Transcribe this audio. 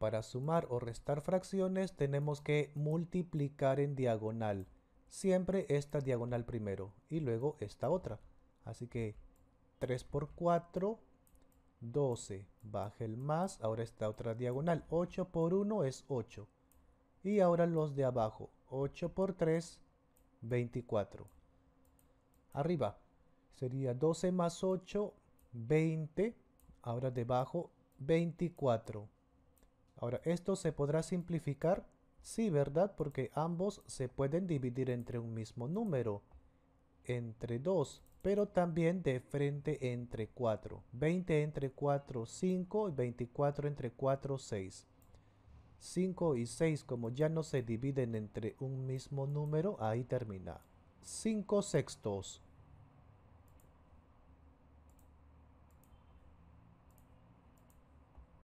Para sumar o restar fracciones tenemos que multiplicar en diagonal. Siempre esta diagonal primero y luego esta otra. Así que 3 por 4, 12. Baje el más, ahora esta otra diagonal. 8 por 1 es 8. Y ahora los de abajo. 8 por 3, 24. Arriba sería 12 más 8, 20. Ahora debajo, 24. Ahora, esto se podrá simplificar, sí, ¿verdad? Porque ambos se pueden dividir entre un mismo número, entre 2, pero también de frente entre 4. 20 entre 4, 5 y 24 entre 4, 6. 5 y 6, como ya no se dividen entre un mismo número, ahí termina. 5 sextos.